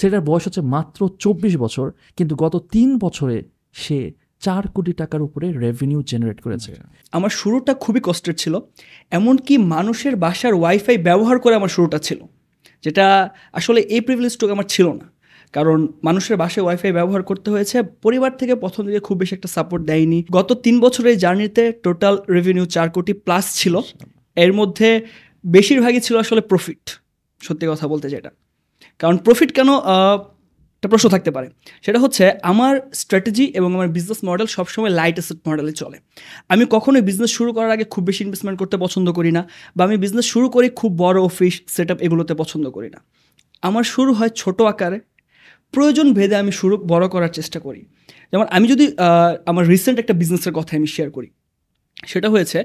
ছেলেটার বয়স হচ্ছে মাত্র চব্বিশ বছর কিন্তু গত তিন বছরে সে চার কোটি টাকার উপরে রেভিনিউ জেনারেট করেছে আমার শুরুটা খুবই কষ্টের ছিল এমনকি মানুষের বাসার ওয়াইফাই ব্যবহার করে আমার শুরুটা ছিল যেটা আসলে এই প্রিভিলেজটুকু আমার ছিল না কারণ মানুষের বাসায় ওয়াইফাই ব্যবহার করতে হয়েছে পরিবার থেকে প্রথম দিকে খুব বেশি একটা সাপোর্ট দেয়নি গত তিন বছরের জার্নিতে টোটাল রেভিনিউ চার কোটি প্লাস ছিল আচ্ছা। এর মধ্যে বেশিরভাগই ছিল আসলে প্রফিট সত্যি কথা বলতে যেটা কারণ প্রফিট কেন একটা প্রশ্ন থাকতে পারে সেটা হচ্ছে আমার স্ট্র্যাটেজি এবং আমার বিজনেস মডেল সবসময় লাইট অ্যাসেট মডেলে চলে আমি কখনোই বিজনেস শুরু করার আগে খুব বেশি ইনভেস্টমেন্ট করতে পছন্দ করি না বা আমি বিজনেস শুরু করি খুব বড় অফিস সেট আপ এগুলোতে পছন্দ করি না আমার শুরু হয় ছোট আকারে প্রয়োজন ভেদে আমি শুরু বড় করার চেষ্টা করি যেমন আমি যদি আমার রিসেন্ট একটা বিজনেসের কথা আমি শেয়ার করি সেটা হয়েছে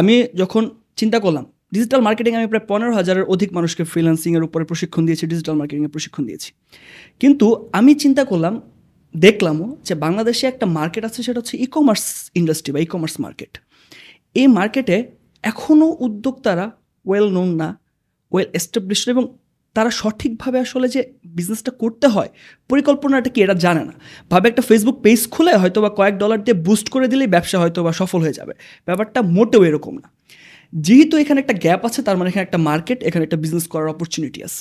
আমি যখন চিন্তা করলাম ডিজিটাল মার্কেটিং আমি প্রায় পনেরো হাজারের অধিক মানুষকে ফ্রিল্যান্সিংয়ের উপরে প্রশিক্ষণ দিয়েছি ডিজিটাল মার্কেটিংয়ের প্রশিক্ষণ দিয়েছি কিন্তু আমি চিন্তা করলাম দেখলামও যে বাংলাদেশে একটা মার্কেট আছে সেটা হচ্ছে ই কমার্স ইন্ডাস্ট্রি বা ই কমার্স মার্কেট এই মার্কেটে এখনও উদ্যোক্তারা ওয়েল নোন না ওয়েল এস্টাবলিশ এবং তারা সঠিকভাবে আসলে যে বিজনেসটা করতে হয় পরিকল্পনাটা কি এটা জানে না ভাবে একটা ফেসবুক পেজ খুলে হয়তো বা কয়েক ডলার দিয়ে বুস্ট করে দিলেই ব্যবসা হয়তো বা সফল হয়ে যাবে ব্যাপারটা মোটেও এরকম না যেহেতু এখানে একটা গ্যাপ আছে তার মানে এখানে একটা মার্কেট এখানে একটা বিজনেস করার অপরচুনিটি আছে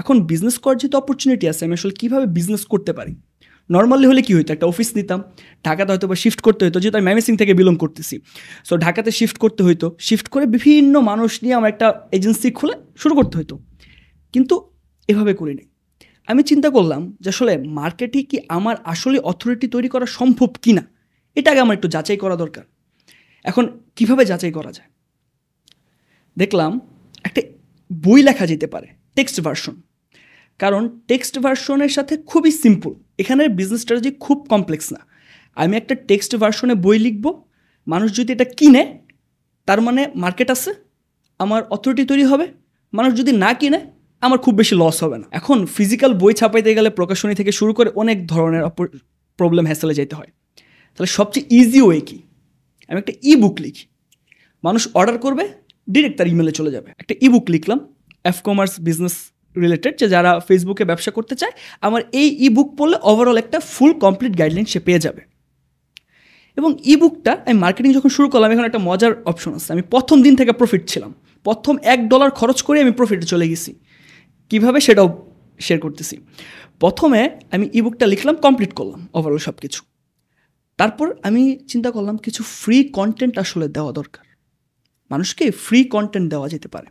এখন বিজনেস করার যেহেতু অপরচুনিটি আছে আমি আসলে কীভাবে বিজনেস করতে পারি নর্মালি হলে কী হইতো একটা অফিস নিতাম ঢাকাতে হয়তো বা শিফট করতে হতো যেহেতু আমি ম্যামেসিং থেকে বিলং করতেছি সো ঢাকাতে শিফট করতে হইতো শিফট করে বিভিন্ন মানুষ নিয়ে আমার একটা এজেন্সি খুলে শুরু করতে হতো কিন্তু এভাবে করিনি আমি চিন্তা করলাম যে আসলে মার্কেটে কি আমার আসলে অথরিটি তৈরি করা সম্ভব কি না এটা আগে আমার একটু যাচাই করা দরকার এখন কিভাবে যাচাই করা যায় দেখলাম একটা বই লেখা যেতে পারে টেক্সট ভার্সন কারণ টেক্সট ভার্সনের সাথে খুবই সিম্পল এখানের বিজনেস স্ট্র্যাটেজি খুব কমপ্লেক্স না আমি একটা টেক্সট ভার্সনে বই লিখব মানুষ যদি এটা কিনে তার মানে মার্কেট আছে আমার অথরিটি তৈরি হবে মানুষ যদি না কিনে আমার খুব বেশি লস হবে না এখন ফিজিক্যাল বই ছাপাইতে গেলে প্রকাশনী থেকে শুরু করে অনেক ধরনের প্রবলেম হ্যাসেলে যেতে হয় তাহলে সবচেয়ে ইজি ওয়ে কি আমি একটা ই বুক লিখি মানুষ অর্ডার করবে ডিরেক্ট তার ইমেলে চলে যাবে একটা ইবুক লিখলাম এফ কমার্স বিজনেস রিলেটেড যে যারা ফেসবুকে ব্যবসা করতে চায় আমার এই ই বুক পড়লে ওভারঅল একটা ফুল কমপ্লিট গাইডলাইন সে পেয়ে যাবে এবং ই বুকটা আমি মার্কেটিং যখন শুরু করলাম এখন একটা মজার অপশন আছে আমি প্রথম দিন থেকে প্রফিট ছিলাম প্রথম এক ডলার খরচ করে আমি প্রফিটে চলে গেছি কিভাবে সেটাও শেয়ার করতেছি প্রথমে আমি ই বুকটা লিখলাম কমপ্লিট করলাম ওভারঅল সব কিছু তারপর আমি চিন্তা করলাম কিছু ফ্রি কন্টেন্ট আসলে দেওয়া দরকার মানুষকে ফ্রি কন্টেন্ট দেওয়া যেতে পারে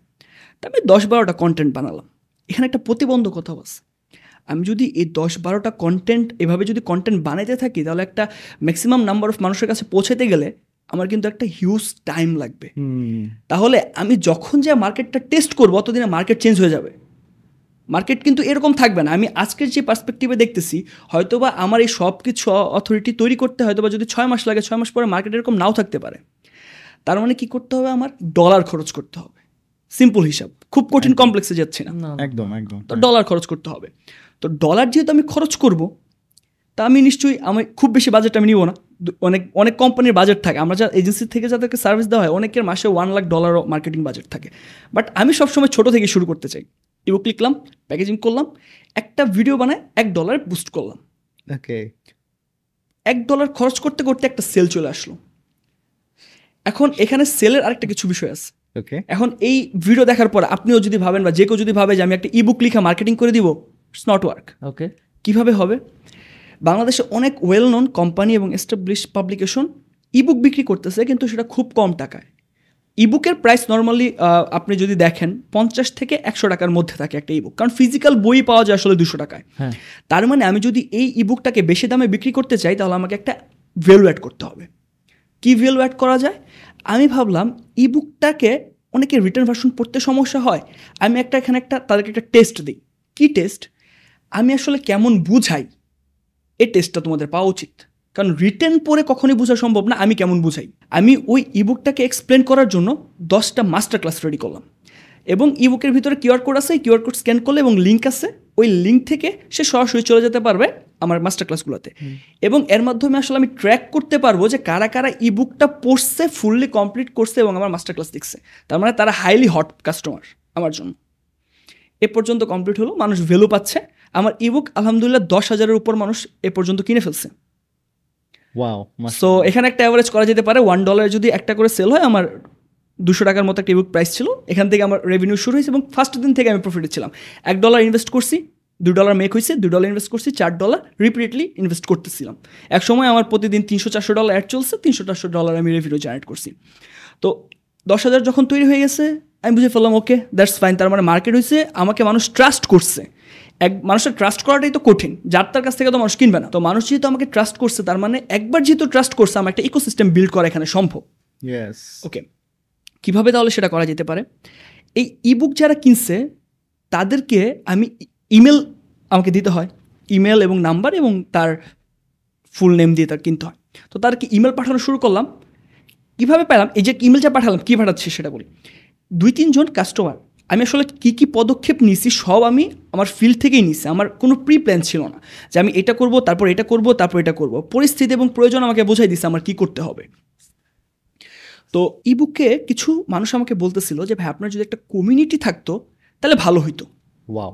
তা আমি দশ বারোটা কন্টেন্ট বানালাম এখানে একটা প্রতিবন্ধকতা আছে আমি যদি এই দশ বারোটা কন্টেন্ট এভাবে যদি কন্টেন্ট বানাতে থাকি তাহলে একটা ম্যাক্সিমাম নাম্বার অফ মানুষের কাছে পৌঁছাতে গেলে আমার কিন্তু একটা হিউজ টাইম লাগবে তাহলে আমি যখন যে মার্কেটটা টেস্ট করবো অতদিনে মার্কেট চেঞ্জ হয়ে যাবে মার্কেট কিন্তু এরকম থাকবে না আমি আজকের যে পার্সপেক্টিভে দেখতেছি হয়তোবা আমার এই সব কিছু অথরিটি তৈরি করতে হয়তোবা যদি ছয় মাস লাগে ছয় মাস পরে মার্কেট এরকম নাও থাকতে পারে তার মানে কি করতে হবে আমার ডলার খরচ করতে হবে সিম্পল হিসাব খুব কঠিন কমপ্লেক্সে যাচ্ছি না একদম একদম তো ডলার খরচ করতে হবে তো ডলার যেহেতু আমি খরচ করব তা আমি নিশ্চয়ই আমি খুব বেশি বাজেট আমি নিবো না অনেক অনেক কোম্পানির বাজেট থাকে আমরা যা এজেন্সি থেকে যাদেরকে সার্ভিস দেওয়া হয় অনেকের মাসে one lakh dollar marketing budget থাকে বাট আমি সবসময় ছোট থেকে শুরু করতে চাই ইউ ক্লিকলাম প্যাকেজিং করলাম একটা ভিডিও বানায় এক ডলার বুস্ট করলাম ওকে এক ডলার খরচ করতে করতে একটা সেল চলে আসলো এখন এখানে সেলের আরেকটা কিছু বিষয় আছে ওকে এখন এই ভিডিও দেখার পর আপনিও যদি ভাবেন বা যে কেউ যদি ভাবে যে আমি একটা ইবুক লিখা মার্কেটিং করে দিব ইটস নট ওয়ার্ক ওকে কীভাবে হবে বাংলাদেশে অনেক ওয়েল নোন কোম্পানি এবং এস্টাবলিশ পাবলিকেশন ইবুক বিক্রি করতেছে কিন্তু সেটা খুব কম টাকায় ইবুকের প্রাইস নর্মালি আপনি যদি দেখেন পঞ্চাশ থেকে একশো টাকার মধ্যে থাকে একটা ইবুক কারণ ফিজিক্যাল বই পাওয়া যায় আসলে দুশো টাকায় হ্যাঁ। তার মানে আমি যদি এই ইবুকটাকে বেশি দামে বিক্রি করতে চাই তাহলে আমাকে একটা ভ্যালু অ্যাড করতে হবে কী ভ্যালু অ্যাড করা যায় আমি ভাবলাম ই বুকটাকে অনেকে রিটার্ন ভার্সন পড়তে সমস্যা হয় আমি একটা এখানে একটা তাদেরকে একটা টেস্ট দিই কি টেস্ট আমি আসলে কেমন বুঝাই এ টেস্টটা তোমাদের পাওয়া উচিত কারণ রিটার্ন পরে কখনই বোঝা সম্ভব না আমি কেমন বুঝাই আমি ওই ইবুকটাকে এক্সপ্লেন করার জন্য দশটা মাস্টার ক্লাস রেডি করলাম এবং ইবুকের ভিতরে কিউআর কোড আছে কিউআর কোড স্ক্যান করলে এবং লিঙ্ক আছে ওই লিঙ্ক থেকে সে সরাসরি চলে যেতে পারবে আমার মাস্টার ক্লাসগুলোতে এবং এর মাধ্যমে আসলে আমি ট্র্যাক করতে পারবো যে কারা কারা ই বুকটা পড়ছে ফুললি কমপ্লিট করছে এবং আমার মাস্টার ক্লাস দেখছে তার মানে তারা হাইলি হট কাস্টমার আমার জন্য এ পর্যন্ত কমপ্লিট হলো মানুষ ভ্যালু পাচ্ছে আমার ইবুক আলহামদুলিল্লাহ দশ হাজারের উপর মানুষ এ পর্যন্ত কিনে ফেলছে ওয়াও সো এখানে একটা অ্যাভারেজ করা যেতে পারে ওয়ান ডলারে যদি একটা করে সেল হয় আমার দুশো টাকার মতো একটা ইবুক প্রাইস ছিল এখান থেকে আমার রেভিনিউ শুরু হয়েছে এবং ফার্স্ট দিন থেকে আমি প্রফিটে ছিলাম এক ডলার ইনভেস্ট করছি দু ডলার মেক হয়েছে দু ডলার ইনভেস্ট করছি চার ডলার রিপিটেডলি ইনভেস্ট করতেছিলাম এক সময় আমার প্রতিদিন তিনশো চারশো ডলার অ্যাড চলছে তিনশো চারশো ডলার আমি রেভিনিউ জেনারেট করছি তো দশ হাজার যখন তৈরি হয়ে গেছে আমি বুঝে ফেললাম ওকে দ্যাটস ফাইন তার মানে মার্কেট হয়েছে আমাকে মানুষ ট্রাস্ট করছে এক মানুষের ট্রাস্ট করাটাই তো কঠিন যার তার কাছ থেকে তো মানুষ কিনবে না তো মানুষ যেহেতু আমাকে ট্রাস্ট করছে তার মানে একবার যেহেতু ট্রাস্ট করছে আমার একটা ইকোসিস্টেম বিল্ড করা এখানে সম্ভব ইয়েস ওকে কিভাবে তাহলে সেটা করা যেতে পারে এই ইবুক যারা কিনছে তাদেরকে আমি ইমেল আমাকে দিতে হয় ইমেল এবং নাম্বার এবং তার ফুল নেম দিয়ে তার কিনতে হয় তো তাদেরকে ইমেল পাঠানো শুরু করলাম কীভাবে পেলাম এই যে ইমেল যা পাঠালাম কী পাঠাচ্ছে সেটা বলি দুই তিনজন কাস্টমার আমি আসলে কী কী পদক্ষেপ নিয়েছি সব আমি আমার ফিল্ড থেকেই নিয়েছি আমার কোনো প্রি প্ল্যান ছিল না যে আমি এটা করব তারপর এটা করব তারপর এটা করব পরিস্থিতি এবং প্রয়োজন আমাকে বোঝাই দিছে আমার কী করতে হবে তো ইবুকে কিছু মানুষ আমাকে বলতেছিল যে ভাই আপনার যদি একটা কমিউনিটি থাকতো তাহলে ভালো হইতো ওয়াও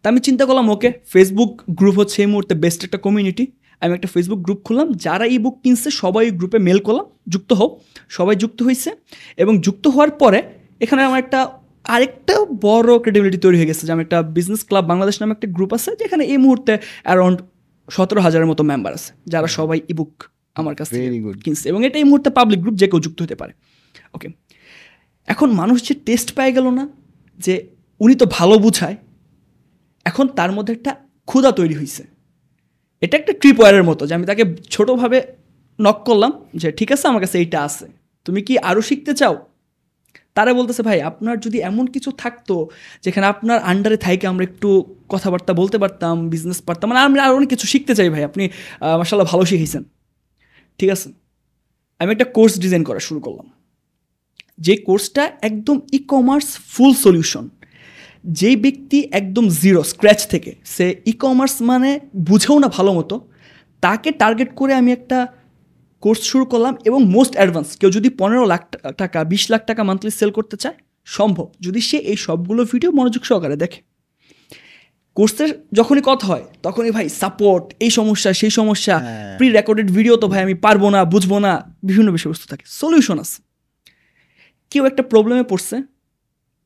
তা আমি চিন্তা করলাম ওকে ফেসবুক গ্রুপ হচ্ছে এই মুহূর্তে বেস্ট একটা কমিউনিটি আমি একটা ফেসবুক গ্রুপ খুললাম যারা ই বুক কিনছে সবাই গ্রুপে মেল করলাম যুক্ত হোক সবাই যুক্ত হয়েছে এবং যুক্ত হওয়ার পরে এখানে আমার একটা আরেকটা বড় ক্রেডিবিলিটি তৈরি হয়ে গেছে যে আমি একটা বিজনেস ক্লাব বাংলাদেশ নামে একটা গ্রুপ আছে যেখানে এই মুহূর্তে অ্যারাউন্ড সতেরো হাজারের মতো মেম্বার আছে যারা সবাই ইবুক আমার কাছ থেকে কিনছে এবং এটা এই মুহূর্তে পাবলিক গ্রুপ যে কেউ যুক্ত হতে পারে ওকে এখন মানুষ যে টেস্ট পায় গেল না যে উনি তো ভালো বুঝায় এখন তার মধ্যে একটা ক্ষুধা তৈরি হয়েছে এটা একটা ট্রিপ ওয়ারের মতো যে আমি তাকে ছোটোভাবে নক করলাম যে ঠিক আছে আমার কাছে এইটা আছে তুমি কি আরও শিখতে চাও তারা বলতেছে ভাই আপনার যদি এমন কিছু থাকতো যেখানে আপনার আন্ডারে থাইকে আমরা একটু কথাবার্তা বলতে পারতাম বিজনেস পারতাম মানে আমরা আরও অনেক কিছু শিখতে চাই ভাই আপনি মাসাল্লাহ ভালো শিখেছেন ঠিক আছে আমি একটা কোর্স ডিজাইন করা শুরু করলাম যে কোর্সটা একদম ই কমার্স ফুল সলিউশন যে ব্যক্তি একদম জিরো স্ক্র্যাচ থেকে সে ই কমার্স মানে বুঝেও না ভালো মতো তাকে টার্গেট করে আমি একটা কোর্স শুরু করলাম এবং মোস্ট অ্যাডভান্স কেউ যদি পনেরো লাখ টাকা বিশ লাখ টাকা মান্থলি সেল করতে চায় সম্ভব যদি সে এই সবগুলো ভিডিও মনোযোগ সহকারে দেখে কোর্সের যখনই কথা হয় তখনই ভাই সাপোর্ট এই সমস্যা সেই সমস্যা প্রি রেকর্ডেড ভিডিও তো ভাই আমি পারবো না বুঝবো না বিভিন্ন বিষয়বস্তু থাকে সলিউশন আছে কেউ একটা প্রবলেমে পড়ছে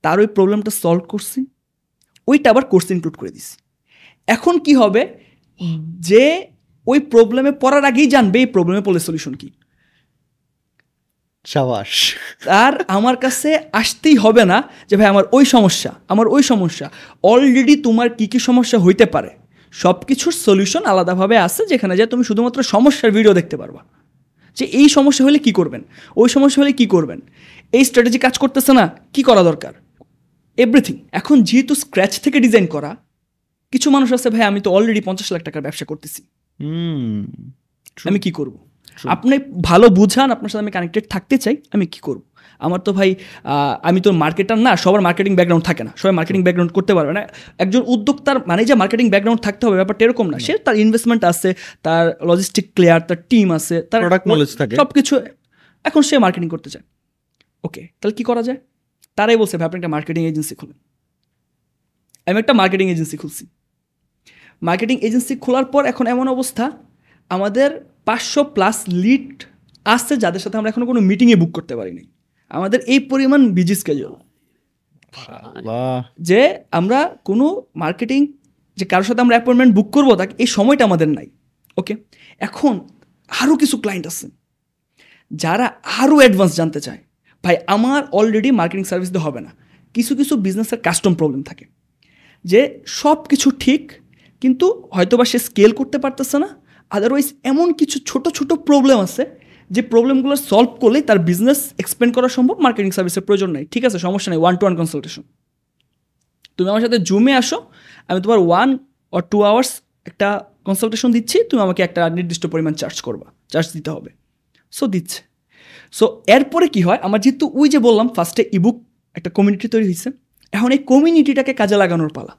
তার ওই প্রবলেমটা সলভ করছি ওইটা আবার কোর্সে ইনক্লুড করে দিছি এখন কি হবে যে ওই প্রবলেমে পড়ার আগেই জানবে এই প্রবলেমে পড়লে সলিউশন কী সাবাস আর আমার কাছে আসতেই হবে না যে ভাই আমার ওই সমস্যা আমার ওই সমস্যা অলরেডি তোমার কি কি সমস্যা হইতে পারে সব কিছুর সলিউশন আলাদাভাবে আছে যেখানে যে তুমি শুধুমাত্র সমস্যার ভিডিও দেখতে পারবা যে এই সমস্যা হলে কি করবেন ওই সমস্যা হলে কি করবেন এই স্ট্র্যাটেজি কাজ করতেছে না কি করা দরকার এভরিথিং এখন যেহেতু স্ক্র্যাচ থেকে ডিজাইন করা কিছু মানুষ আছে ভাই আমি তো অলরেডি পঞ্চাশ লাখ টাকার ব্যবসা করতেছি আমি কি করবো আপনি ভালো বুঝান আপনার সাথে আমি কানেক্টেড থাকতে চাই আমি কি করব আমার তো ভাই আমি তো মার্কেটার না সবার মার্কেটিং ব্যাকগ্রাউন্ড থাকে না সবাই মার্কেটিং ব্যাকগ্রাউন্ড করতে পারবে না একজন উদ্যোক্তার মানে যে মার্কেটিং ব্যাকগ্রাউন্ড থাকতে হবে ব্যাপারটা এরকম না সে তার ইনভেস্টমেন্ট আছে তার লজিস্টিক ক্লিয়ার তার টিম আছে তার মানে সব কিছু এখন সে মার্কেটিং করতে চায় ওকে তাহলে কি করা যায় তারাই বলছে ভাই আপনি একটা মার্কেটিং এজেন্সি খুলেন আমি একটা মার্কেটিং এজেন্সি খুলছি মার্কেটিং এজেন্সি খোলার পর এখন এমন অবস্থা আমাদের পাঁচশো প্লাস লিড আসছে যাদের সাথে আমরা এখনও কোনো মিটিংয়ে বুক করতে পারিনি আমাদের এই পরিমাণ বিজি স্কেজুয়াল যে আমরা কোনো মার্কেটিং যে কারোর সাথে আমরা অ্যাপয়েন্টমেন্ট বুক করবো তাকে এই সময়টা আমাদের নাই ওকে এখন আরও কিছু ক্লায়েন্ট আছে যারা আরও অ্যাডভান্স জানতে চায় ভাই আমার অলরেডি মার্কেটিং সার্ভিস দিয়ে হবে না কিছু কিছু বিজনেসের কাস্টম প্রবলেম থাকে যে সব কিছু ঠিক কিন্তু হয়তোবা সে স্কেল করতে পারতেছে না আদারওয়াইজ এমন কিছু ছোট ছোট প্রবলেম আছে যে প্রবলেমগুলো সলভ করলেই তার বিজনেস এক্সপেন্ড করা সম্ভব মার্কেটিং সার্ভিসের প্রয়োজন নেই ঠিক আছে সমস্যা নেই ওয়ান টু ওয়ান কনসালটেশন তুমি আমার সাথে জুমে আসো আমি তোমার ওয়ান অর টু আওয়ার্স একটা কনসালটেশন দিচ্ছি তুমি আমাকে একটা নির্দিষ্ট পরিমাণ চার্জ করবা চার্জ দিতে হবে সো দিচ্ছে সো এরপরে কি হয় আমার যেহেতু ওই যে বললাম ফার্স্টে ইবুক একটা কমিউনিটি তৈরি হয়েছে এখন এই কমিউনিটিটাকে কাজে লাগানোর পালা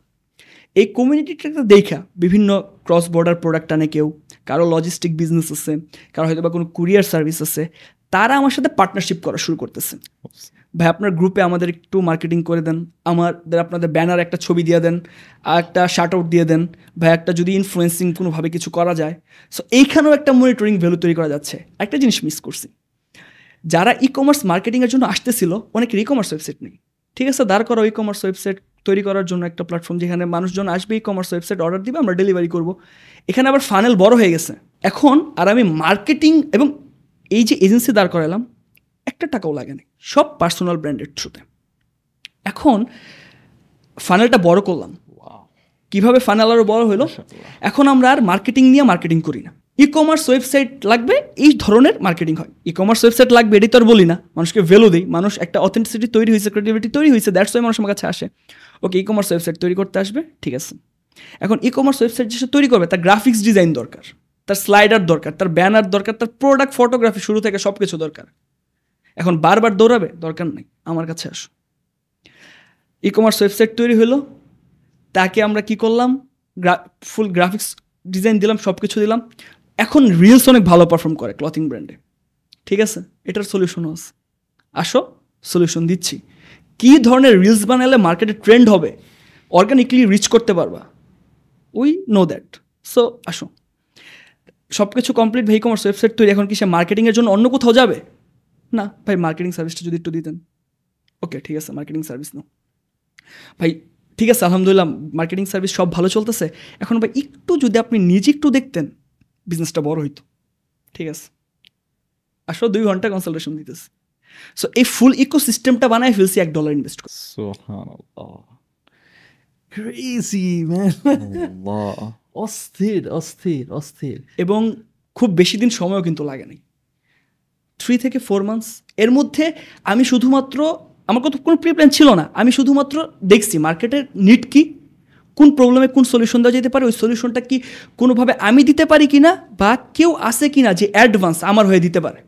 এই কমিউনিটিটাকে দেখা বিভিন্ন ক্রস বর্ডার প্রোডাক্ট আনে কেউ কারো লজিস্টিক বিজনেস আছে কারো হয়তো বা কোনো কুরিয়ার সার্ভিস আছে তারা আমার সাথে পার্টনারশিপ করা শুরু করতেছে ভাই আপনার গ্রুপে আমাদের একটু মার্কেটিং করে দেন আমাদের আপনাদের ব্যানার একটা ছবি দিয়ে দেন আর একটা শার্ট আউট দিয়ে দেন ভাই একটা যদি ইনফ্লুয়েন্সিং কোনোভাবে কিছু করা যায় সো এইখানেও একটা মনিটরিং ভ্যালু তৈরি করা যাচ্ছে একটা জিনিস মিস করছি যারা ই কমার্স মার্কেটিংয়ের জন্য আসতেছিল অনেক ই কমার্স ওয়েবসাইট নেই ঠিক আছে দাঁড় করো ই কমার্স ওয়েবসাইট তৈরি করার জন্য একটা প্ল্যাটফর্ম যেখানে মানুষজন আসবে ই কমার্স ওয়েবসাইট অর্ডার দিবে আমরা ডেলিভারি করব এখানে আবার ফানেল বড় হয়ে গেছে এখন আর আমি মার্কেটিং এবং এই যে এজেন্সি দাঁড় করালাম একটা টাকাও লাগে না সব পার্সোনাল ব্র্যান্ডের থ্রুতে এখন ফানেলটা বড় করলাম কিভাবে ফানেল আরও বড় হলো এখন আমরা আর মার্কেটিং নিয়ে মার্কেটিং করি না ই কমার্স ওয়েবসাইট লাগবে এই ধরনের মার্কেটিং হয় ই কমার্স ওয়েবসাইট লাগবে এটি তো আর বলি না মানুষকে ভ্যালু দিই মানুষ একটা অথেন্টিসিটি তৈরি হয়েছে ক্রিয়েটিভিটি তৈরি হয়েছে দ্যাটস ওয়াই মানুষ আমার কাছে আসে ওকে ই কমার্স ওয়েবসাইট তৈরি করতে আসবে ঠিক আছে এখন ই কমার্স ওয়েবসাইট যেসব তৈরি করবে তার গ্রাফিক্স ডিজাইন দরকার তার স্লাইডার দরকার তার ব্যানার দরকার তার প্রোডাক্ট ফটোগ্রাফি শুরু থেকে সব কিছু দরকার এখন বারবার দৌড়াবে দরকার নেই আমার কাছে আসো ই কমার্স ওয়েবসাইট তৈরি হলো তাকে আমরা কি করলাম ফুল গ্রাফিক্স ডিজাইন দিলাম সব কিছু দিলাম এখন রিলস অনেক ভালো পারফর্ম করে ক্লথিং ব্র্যান্ডে ঠিক আছে এটার সলিউশনও আছে আসো সলিউশন দিচ্ছি কী ধরনের রিলস বানালে মার্কেটে ট্রেন্ড হবে অর্গানিকলি রিচ করতে পারবা উই নো দ্যাট সো আসো সব কিছু কমপ্লিট ভেই কমার্স ওয়েবসাইট তৈরি এখন কি সে মার্কেটিংয়ের জন্য অন্য কোথাও যাবে না ভাই মার্কেটিং সার্ভিসটা যদি একটু দিতেন ওকে ঠিক আছে মার্কেটিং সার্ভিস নাও ভাই ঠিক আছে আলহামদুলিল্লাহ মার্কেটিং সার্ভিস সব ভালো চলতেছে এখন ভাই একটু যদি আপনি নিজে একটু দেখতেন বিজনেসটা বড় হইতো ঠিক আছে আসলে দুই ঘন্টা কনসালটেশন দিতেছে সো এই ফুল ইকোসিস্টেমটা বানায় ফেলছি এক ডলার ইনভেস্ট করে অস্থির অস্থির অস্থির এবং খুব বেশি দিন সময়ও কিন্তু লাগে নাই থ্রি থেকে ফোর মান্থস এর মধ্যে আমি শুধুমাত্র আমার কত কোনো প্রি প্ল্যান ছিল না আমি শুধুমাত্র দেখছি মার্কেটের নিট কি কোন প্রবলেমে কোন সলিউশন দেওয়া যেতে পারে ওই সলিউশনটা কি কোনোভাবে আমি দিতে পারি কিনা বা কেউ আছে কিনা যে অ্যাডভান্স আমার হয়ে দিতে পারে